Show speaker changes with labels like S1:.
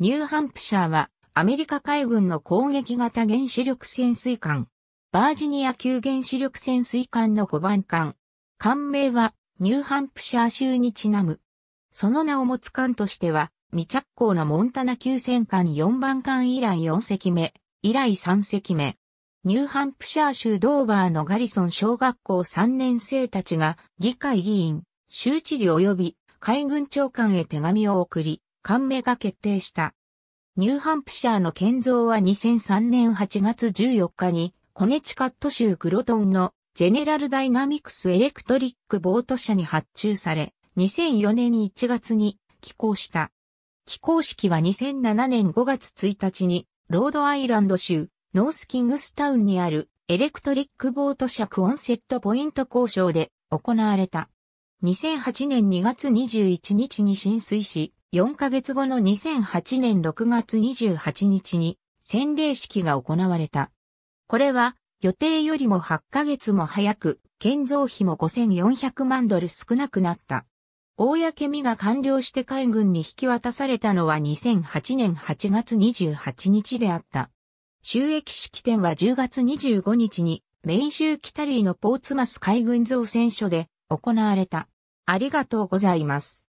S1: ニューハ
S2: ンプシャーはアメリカ海軍の攻撃型原子力潜水艦。バージニア級原子力潜水艦の5番艦。艦名はニューハンプシャー州にちなむ。その名を持つ艦としては未着工のモンタナ級戦艦4番艦以来4隻目、以来3隻目。ニューハンプシャー州ドーバーのガリソン小学校3年生たちが議会議員、州知事及び海軍長官へ手紙を送り、官名が決定した。ニューハンプシャーの建造は2003年8月14日に、コネチカット州グロトンのジェネラルダイナミクスエレクトリックボート社に発注され、2004年1月に寄港した。寄港式は2007年5月1日に、ロードアイランド州、ノースキングスタウンにあるエレクトリックボート社クオンセットポイント交渉で行われた。2008年2月21日に浸水し、4ヶ月後の2008年6月28日に洗礼式が行われた。これは予定よりも8ヶ月も早く、建造費も5400万ドル少なくなった。公みが完了して海軍に引き渡されたのは2008年8月28日であった。収益式典は10月25日に、メイン州キタリーのポーツマス海軍造船所で行われた。あり
S1: がとうございます。